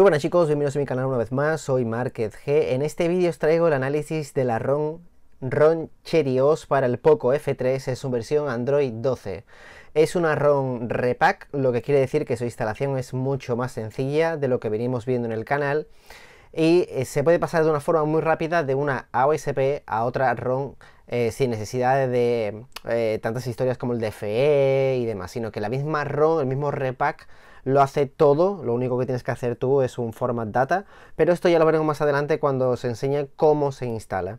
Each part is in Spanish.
Muy buenas chicos, bienvenidos a mi canal una vez más, soy Market G. En este vídeo os traigo el análisis de la ROM ROM Cherry para el Poco F3 en su versión Android 12. Es una ROM repack, lo que quiere decir que su instalación es mucho más sencilla de lo que venimos viendo en el canal y eh, se puede pasar de una forma muy rápida de una AOSP a otra ROM eh, sin necesidad de eh, tantas historias como el DFE e y demás, sino que la misma ROM, el mismo repack lo hace todo, lo único que tienes que hacer tú es un format data, pero esto ya lo veremos más adelante cuando se enseñe cómo se instala.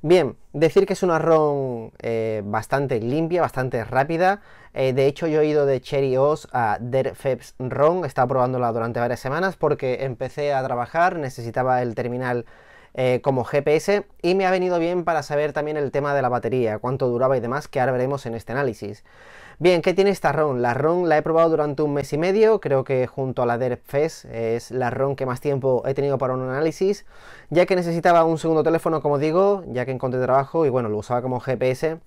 Bien, decir que es una ROM eh, bastante limpia, bastante rápida. de hecho, yo he ido de Cherry OS a Derfep's ROM, estado probándola durante varias semanas porque empecé a trabajar, necesitaba el terminal eh, como GPS y me ha venido bien para saber también el tema de la batería, cuánto duraba y demás, que ahora veremos en este análisis. Bien, ¿qué tiene esta ROM? La ROM la he probado durante un mes y medio, creo que junto a la DERPFES eh, es la ROM que más tiempo he tenido para un análisis, ya que necesitaba un segundo teléfono, como digo, ya que encontré trabajo y bueno, lo usaba como GPS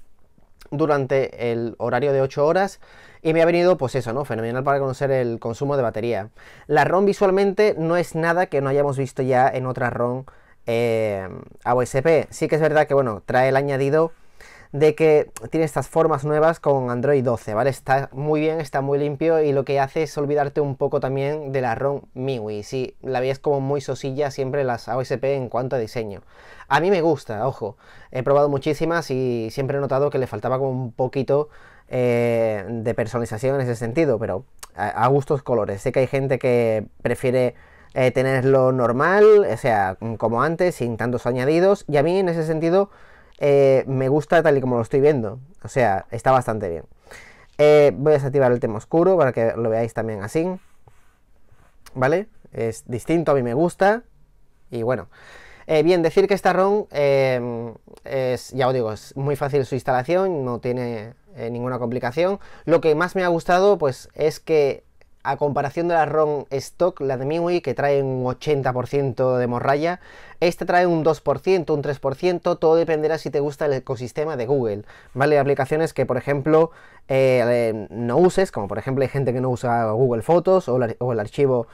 durante el horario de 8 horas y me ha venido pues eso, ¿no? Fenomenal para conocer el consumo de batería. La ROM visualmente no es nada que no hayamos visto ya en otra ROM eh, em, a Sí que es verdad que, bueno, trae el añadido de que tiene estas formas nuevas con Android 12, ¿vale? Está muy bien, está muy limpio y lo que hace es olvidarte un poco también de la ROM MIUI. si la veías como muy sosilla siempre las AOSP en cuanto a diseño. A mí me gusta, ojo. He probado muchísimas y siempre he notado que le faltaba como un poquito eh, de personalización en ese sentido, pero a, a gustos colores. Sé que hay gente que prefiere eh, tenerlo normal, o sea, como antes, sin tantos añadidos. Y a mí en ese sentido eh, me gusta tal y como lo estoy viendo. O sea, está bastante bien. Eh, voy a desactivar el tema oscuro para que lo veáis también así. ¿Vale? Es distinto, a mí me gusta. Y bueno. bien, decir que esta ROM em, es, ya os digo, es muy fácil su instalación, no tiene ninguna complicación. Lo que más me ha gustado pues es que a comparación de la ROM stock, la de MIUI, que trae un 80% de morralla, esta trae un 2%, un 3%, todo dependerá si te gusta el ecosistema de Google, ¿vale? Aplicaciones que, por ejemplo, eh, eh, no uses, como por ejemplo hay gente que no usa Google Fotos o, el archivo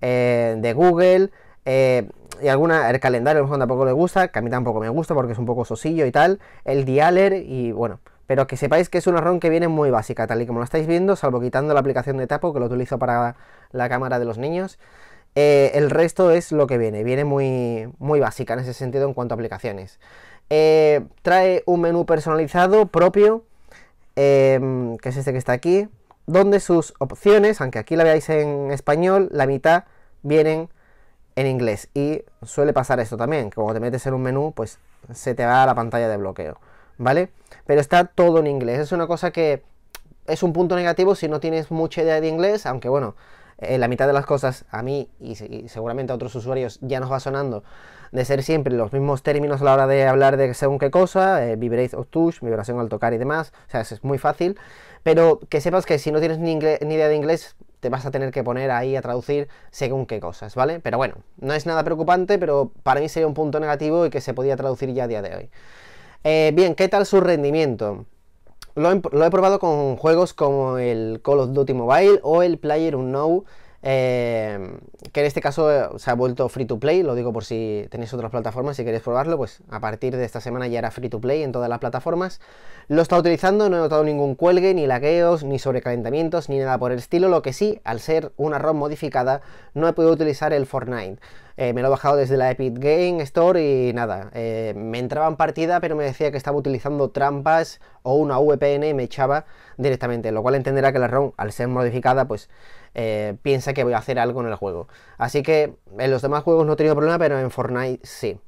eh, de Google, y alguna, el calendario a lo mejor tampoco le gusta, que a mí tampoco me gusta porque es un poco sosillo y tal, el dialer y bueno... Pero que sepáis que es una ROM que viene muy básica, tal y como lo estáis viendo, salvo quitando la aplicación de Tapo, que lo utilizo para la cámara de los niños. Eh, el resto es lo que viene, viene muy, muy básica en ese sentido en cuanto a aplicaciones. Eh, trae un menú personalizado propio, em, que es este que está aquí, donde sus opciones, aunque aquí la veáis en español, la mitad vienen en inglés. Y suele pasar esto también, que cuando te metes en un menú, pues se te va a la pantalla de bloqueo. ¿vale? Pero está todo en inglés. Es una cosa que es un punto negativo si no tienes mucha idea de inglés, aunque bueno, eh, la mitad de las cosas a mí y, seguramente a otros usuarios ya nos va sonando de ser siempre los mismos términos a la hora de hablar de según qué cosa, eh, vibrate o touch, vibración al tocar y demás, o sea, es muy fácil, pero que sepas que si no tienes ni, ni idea de inglés, te vas a tener que poner ahí a traducir según qué cosas, ¿vale? Pero bueno, no es nada preocupante, pero para mí sería un punto negativo y que se podía traducir ya a día de hoy. Eh, bien, ¿qué tal su rendimiento? Lo he, probado con juegos como el Call of Duty Mobile o el Player Unknown, eh, que en este caso eh, se ha vuelto free to play. Lo digo por si tenéis otras plataformas, si queréis probarlo, pues a partir de esta semana ya era free to play en todas las plataformas. Lo he estado utilizando, no he notado ningún cuelgue, ni lagueos, ni sobrecalentamientos, ni nada por el estilo. Lo que sí, al ser una ROM modificada, no he podido utilizar el Fortnite. Eh, me lo he bajado desde la Epic Game Store y nada, eh, me entraba en partida pero me decía que estaba utilizando trampas o una VPN y me echaba directamente, lo cual entenderá que la ROM al ser modificada pues eh, piensa que voy a hacer algo en el juego. Así que en los demás juegos no he tenido problema pero en Fortnite sí.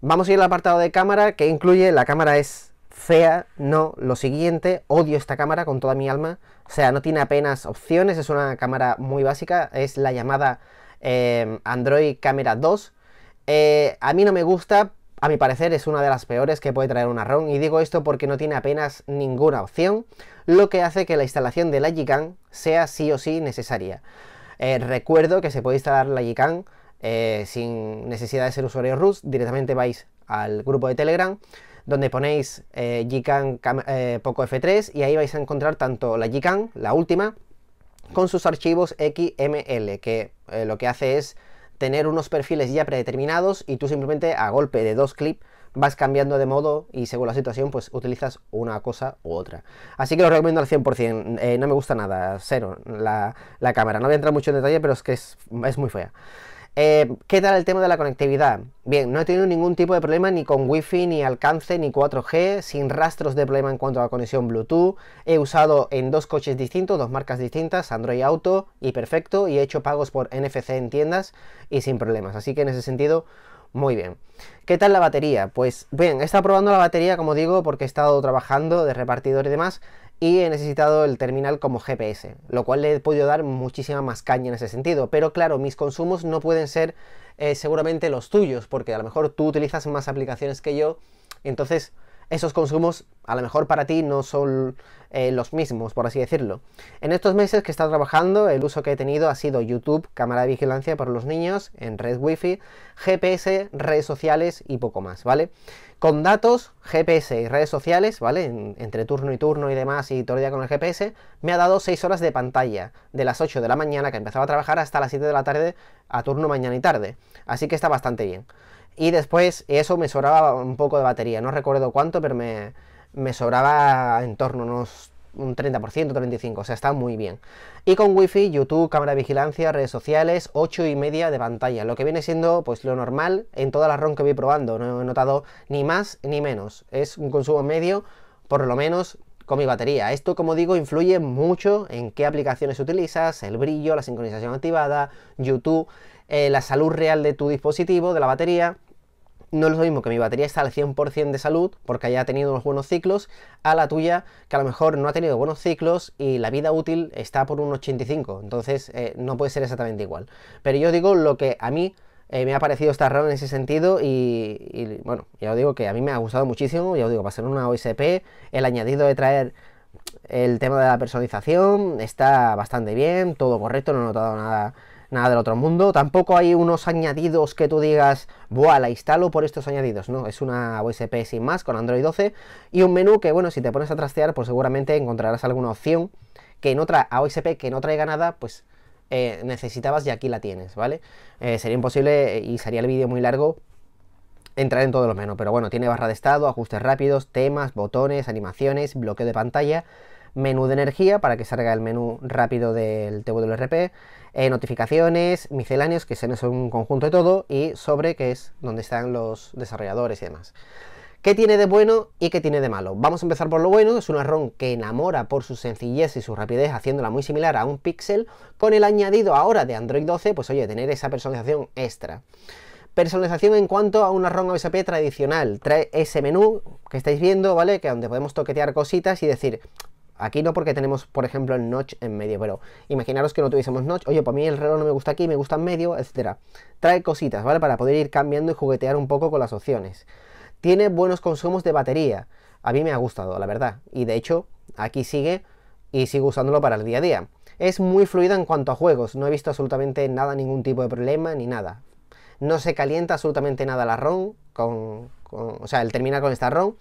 Vamos a ir al apartado de cámara que incluye, la cámara es fea, no, lo siguiente, odio esta cámara con toda mi alma, o sea, no tiene apenas opciones, es una cámara muy básica, es la llamada Em, Android Camera 2. Eh, a mí no me gusta, a mi parecer es una de las peores que puede traer una ROM y digo esto porque no tiene apenas ninguna opción, lo que hace que la instalación de la Gican sea sí o sí necesaria. Eh, recuerdo que se puede instalar la Gican eh, sin necesidad de ser usuario RUS, directamente vais al grupo de Telegram donde ponéis eh, Gcam, Poco F3 y ahí vais a encontrar tanto la Gcam, la última, con sus archivos XML, que eh, lo que hace es tener unos perfiles ya predeterminados y tú simplemente a golpe de dos clips vas cambiando de modo y según la situación pues utilizas una cosa u otra. Así que lo recomiendo al 100%, eh, no me gusta nada, cero la, cámara. No voy a entrar mucho en detalle, pero es que es, es muy fea. Eh, ¿Qué tal el tema de la conectividad? Bien, no he tenido ningún tipo de problema ni con Wi-Fi, ni alcance, ni 4G, sin rastros de problema en cuanto a la conexión Bluetooth. He usado en dos coches distintos, dos marcas distintas, Android Auto y Perfecto, y he hecho pagos por NFC en tiendas y sin problemas. Así que en ese sentido, muy bien. ¿Qué tal la batería? Pues bien, he estado probando la batería, como digo, porque he estado trabajando de repartidor y demás y he necesitado el terminal como GPS, lo cual le he podido dar muchísima más caña en ese sentido. Pero claro, mis consumos no pueden ser eh, seguramente los tuyos, porque a lo mejor tú utilizas más aplicaciones que yo, entonces esos consumos a lo mejor para ti no son eh, los mismos, por así decirlo. En estos meses que he estado trabajando, el uso que he tenido ha sido YouTube, cámara de vigilancia por los niños, en red wifi, GPS, redes sociales y poco más, ¿vale? Con datos, GPS y redes sociales, ¿vale? entre turno y turno y demás y todo el día con el GPS, me ha dado 6 horas de pantalla, de las 8 de la mañana que empezaba a trabajar hasta las 7 de la tarde a turno mañana y tarde. Así que está bastante bien. Y después eso me sobraba un poco de batería, no recuerdo cuánto, pero me, sobraba en torno a unos un 30%, 35%, o sea, está muy bien. Y con wifi, YouTube, cámara de vigilancia, redes sociales, 8 y media de pantalla, lo que viene siendo pues lo normal en todas las ROM que voy probando, no he notado ni más ni menos, es un consumo medio, por lo menos con mi batería. Esto, como digo, influye mucho en qué aplicaciones utilizas, el brillo, la sincronización activada, YouTube, eh, la salud real de tu dispositivo, de la batería, no es lo mismo que mi batería está al 100% de salud porque haya tenido unos buenos ciclos a la tuya que a lo mejor no ha tenido buenos ciclos y la vida útil está por un 85. Entonces eh, no puede ser exactamente igual. Pero yo digo lo que a mí eh, me ha parecido estar raro en ese sentido y, bueno, ya os digo que a mí me ha gustado muchísimo, ya os digo, para ser una OSP, el añadido de traer el tema de la personalización está bastante bien, todo correcto, no he notado nada nada del otro mundo. Tampoco hay unos añadidos que tú digas, buah, la instalo por estos añadidos. No, es una OSP sin más con Android 12 y un menú que, bueno, si te pones a trastear, pues seguramente encontrarás alguna opción que en otra OSP que no traiga nada, pues eh, necesitabas y aquí la tienes, ¿vale? Eh, sería imposible eh, y sería el vídeo muy largo entrar en todo lo menos, pero bueno, tiene barra de estado, ajustes rápidos, temas, botones, animaciones, bloqueo de pantalla menú de energía para que salga el menú rápido del TWRP, eh, notificaciones, misceláneos, que es un conjunto de todo, y sobre, que es donde están los desarrolladores y demás. ¿Qué tiene de bueno y qué tiene de malo? Vamos a empezar por lo bueno, es una ROM que enamora por su sencillez y su rapidez, haciéndola muy similar a un Pixel, con el añadido ahora de Android 12, pues oye, tener esa personalización extra. Personalización en cuanto a una ROM OSP tradicional, trae ese menú que estáis viendo, ¿vale? Que donde podemos toquetear cositas y decir, Aquí no porque tenemos, por ejemplo, el notch en medio, pero imaginaros que no tuviésemos notch. Oye, para pues mí el reloj no me gusta aquí, me gusta en medio, etcétera. Trae cositas, ¿vale? Para poder ir cambiando y juguetear un poco con las opciones. Tiene buenos consumos de batería. A mí me ha gustado, la verdad. Y de hecho, aquí sigue y sigo usándolo para el día a día. Es muy fluida en cuanto a juegos. No he visto absolutamente nada, ningún tipo de problema ni nada. No se calienta absolutamente nada la ROM, con, o sea, el terminal con esta ROM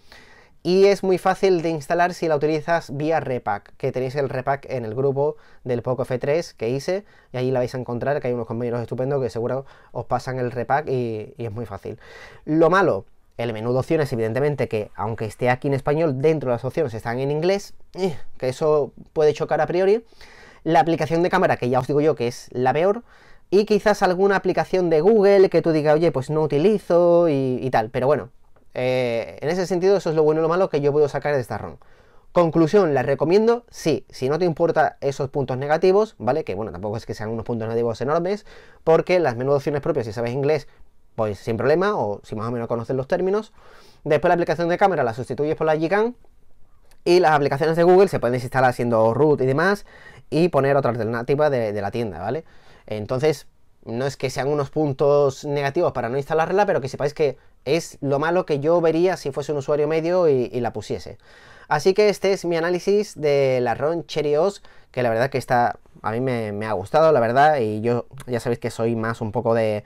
y es muy fácil de instalar si la utilizas vía Repack, que tenéis el Repack en el grupo del Poco F3 que hice, y ahí la vais a encontrar, que hay unos compañeros estupendos que seguro os pasan el Repack y, es muy fácil. Lo malo, el menú de opciones, evidentemente, que aunque esté aquí en español, dentro de las opciones están en inglés, eh, que eso puede chocar a priori. La aplicación de cámara, que ya os digo yo que es la peor, y quizás alguna aplicación de Google que tú digas, oye, pues no utilizo y tal, pero bueno, eh, en ese sentido, eso es lo bueno y lo malo que yo puedo sacar de esta ROM. Conclusión, ¿la recomiendo? Sí, si no te importan esos puntos negativos, ¿vale? Que bueno, tampoco es que sean unos puntos negativos enormes, porque las menú opciones propias, si sabes inglés, pues sin problema, o si más o menos conoces los términos. Después la aplicación de cámara la sustituyes por la Gigan. y las aplicaciones de Google se pueden instalar haciendo root y demás y poner otra alternativa de, de, la tienda, ¿vale? Entonces, no es que sean unos puntos negativos para no instalarla, pero que sepáis que es lo malo que yo vería si fuese un usuario medio y, la pusiese. Así que este es mi análisis de la Ron Cherry que la verdad que está, a mí me, ha gustado, la verdad, y yo ya sabéis que soy más un poco de,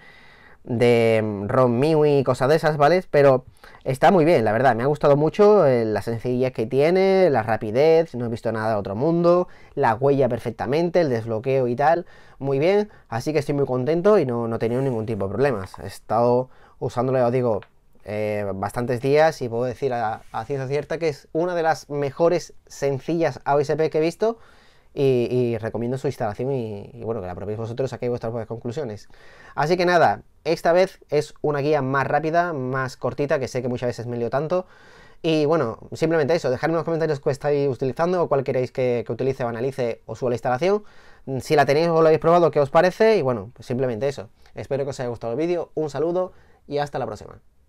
de mm, ROM MIUI y cosas de esas, ¿vale? Pero está muy bien, la verdad, me ha gustado mucho eh, la sencillez que tiene, la rapidez, no he visto nada de otro mundo, la huella perfectamente, el desbloqueo y tal, muy bien, así que estoy muy contento y no, he tenido ningún tipo de problemas. He estado usándola y os digo, eh, bastantes días y puedo decir a, ciencia cierta que es una de las mejores sencillas AOSP que he visto y, recomiendo su instalación y, bueno, que la probéis vosotros, saquéis vuestras conclusiones. Así que nada, esta vez es una guía más rápida, más cortita, que sé que muchas veces me lío tanto. Y bueno, simplemente eso, dejadme en los comentarios que estáis utilizando o cuál queréis que, utilice o analice o suba la instalación. Si la tenéis o lo habéis probado, qué os parece y bueno, pues simplemente eso. Espero que os haya gustado el vídeo, un saludo y hasta la próxima.